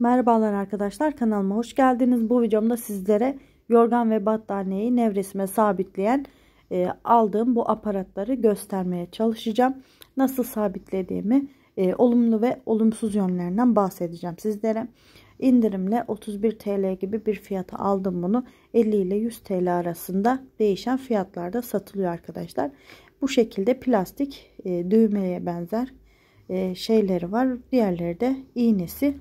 Merhabalar arkadaşlar kanalıma hoş geldiniz. Bu videomda sizlere yorgan ve battaniyeyi nevresime sabitleyen e, aldığım bu aparatları göstermeye çalışacağım. Nasıl sabitlediğimi e, olumlu ve olumsuz yönlerinden bahsedeceğim sizlere. İndirimle 31 TL gibi bir fiyata aldım bunu. 50 ile 100 TL arasında değişen fiyatlarda satılıyor arkadaşlar. Bu şekilde plastik e, düğmeye benzer e, şeyleri var. Diğerleri de iğnesi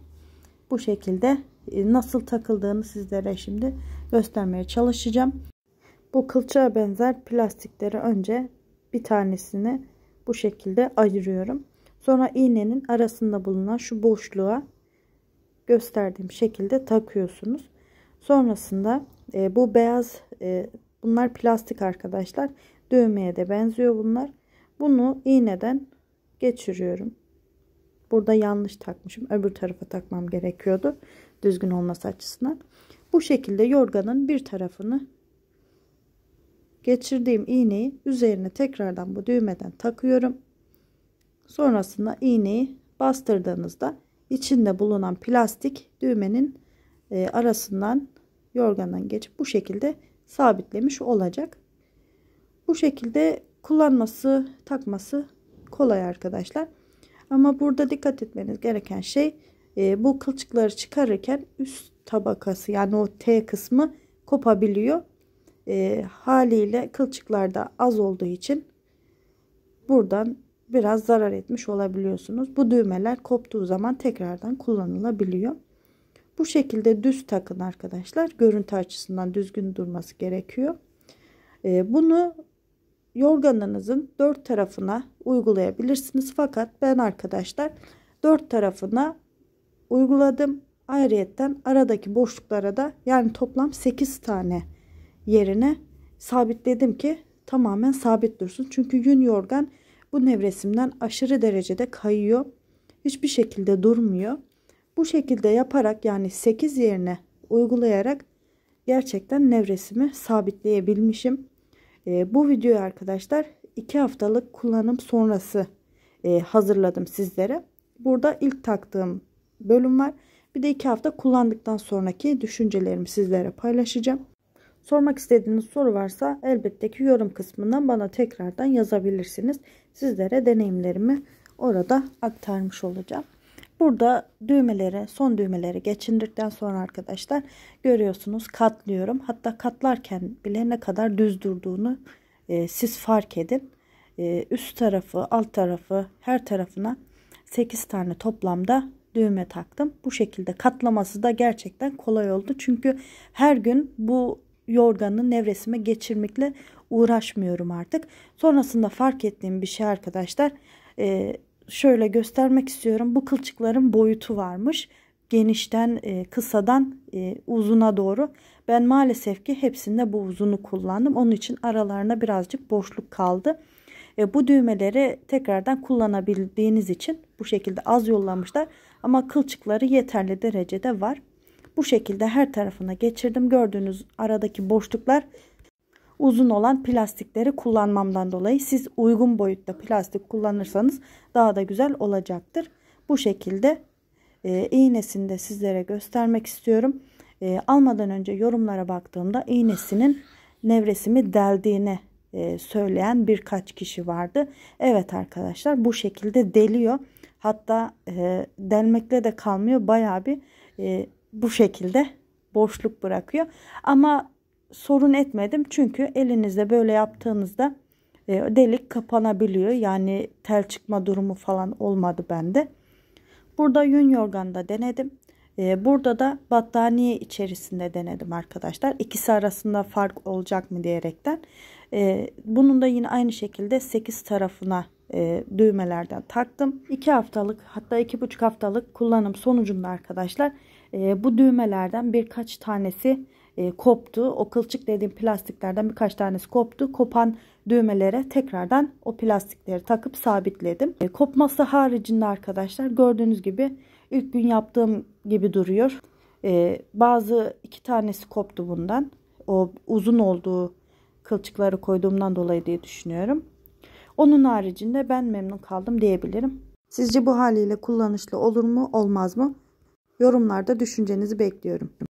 bu şekilde e, nasıl takıldığını sizlere şimdi göstermeye çalışacağım. Bu kılçığa benzer plastikleri önce bir tanesini bu şekilde ayırıyorum. Sonra iğnenin arasında bulunan şu boşluğa gösterdiğim şekilde takıyorsunuz. Sonrasında e, bu beyaz e, bunlar plastik arkadaşlar. düğmeye de benziyor bunlar. Bunu iğneden geçiriyorum. Burada yanlış takmışım. Öbür tarafa takmam gerekiyordu. Düzgün olması açısından. Bu şekilde yorganın bir tarafını geçirdiğim iğneyi üzerine tekrardan bu düğmeden takıyorum. Sonrasında iğneyi bastırdığınızda içinde bulunan plastik düğmenin e, arasından yorgandan geçip bu şekilde sabitlemiş olacak. Bu şekilde kullanması takması kolay arkadaşlar. Ama burada dikkat etmeniz gereken şey e, bu kılçıkları çıkarırken üst tabakası yani o T kısmı kopabiliyor. E, haliyle kılçıklarda az olduğu için buradan biraz zarar etmiş olabiliyorsunuz. Bu düğmeler koptuğu zaman tekrardan kullanılabiliyor. Bu şekilde düz takın arkadaşlar. Görüntü açısından düzgün durması gerekiyor. E, bunu yorganınızın dört tarafına uygulayabilirsiniz. Fakat ben arkadaşlar dört tarafına uyguladım. Ayrıyetten aradaki boşluklara da yani toplam 8 tane yerine sabitledim ki tamamen sabit dursun. Çünkü yün yorgan bu nevresimden aşırı derecede kayıyor. Hiçbir şekilde durmuyor. Bu şekilde yaparak yani 8 yerine uygulayarak gerçekten nevresimi sabitleyebilmişim. E, bu videoyu arkadaşlar 2 haftalık kullanım sonrası e, hazırladım sizlere. Burada ilk taktığım bölüm var. Bir de 2 hafta kullandıktan sonraki düşüncelerimi sizlere paylaşacağım. Sormak istediğiniz soru varsa elbette ki yorum kısmından bana tekrardan yazabilirsiniz. Sizlere deneyimlerimi orada aktarmış olacağım. Burada düğmeleri, son düğmeleri geçindikten sonra arkadaşlar görüyorsunuz katlıyorum. Hatta katlarken bile ne kadar düz durduğunu e, siz fark edin. E, üst tarafı alt tarafı her tarafına 8 tane toplamda düğme taktım. Bu şekilde katlaması da gerçekten kolay oldu. Çünkü her gün bu yorganı nevresime geçirmekle uğraşmıyorum artık. Sonrasında fark ettiğim bir şey arkadaşlar. E, şöyle göstermek istiyorum. Bu kılçıkların boyutu varmış. Genişten, e, kısadan e, uzuna doğru. Ben maalesef ki hepsinde bu uzunu kullandım. Onun için aralarına birazcık boşluk kaldı. E, bu düğmeleri tekrardan kullanabildiğiniz için bu şekilde az yollamışlar. Ama kılçıkları yeterli derecede var. Bu şekilde her tarafına geçirdim. Gördüğünüz aradaki boşluklar uzun olan plastikleri kullanmamdan dolayı siz uygun boyutta plastik kullanırsanız daha da güzel olacaktır. Bu şekilde e, iğnesini de sizlere göstermek istiyorum. E, almadan önce yorumlara baktığımda iğnesinin nevresimi deldiğini e, söyleyen birkaç kişi vardı. Evet arkadaşlar bu şekilde deliyor. Hatta e, delmekle de kalmıyor. Baya bir e, bu şekilde boşluk bırakıyor. Ama sorun etmedim. Çünkü elinizde böyle yaptığınızda e, delik kapanabiliyor. Yani tel çıkma durumu falan olmadı bende. Burada yün yorganda denedim. E, burada da battaniye içerisinde denedim arkadaşlar. İkisi arasında fark olacak mı diyerekten. E, bunun da yine aynı şekilde 8 tarafına e, düğmelerden taktım. 2 haftalık hatta 2,5 haftalık kullanım sonucunda arkadaşlar e, bu düğmelerden birkaç tanesi e, koptu. O kılçık dediğim plastiklerden birkaç tanesi koptu. Kopan düğmelere tekrardan o plastikleri takıp sabitledim. E, kopması haricinde arkadaşlar gördüğünüz gibi ilk gün yaptığım gibi duruyor. E, bazı iki tanesi koptu bundan. O uzun olduğu kılçıkları koyduğumdan dolayı diye düşünüyorum. Onun haricinde ben memnun kaldım diyebilirim. Sizce bu haliyle kullanışlı olur mu olmaz mı? Yorumlarda düşüncenizi bekliyorum.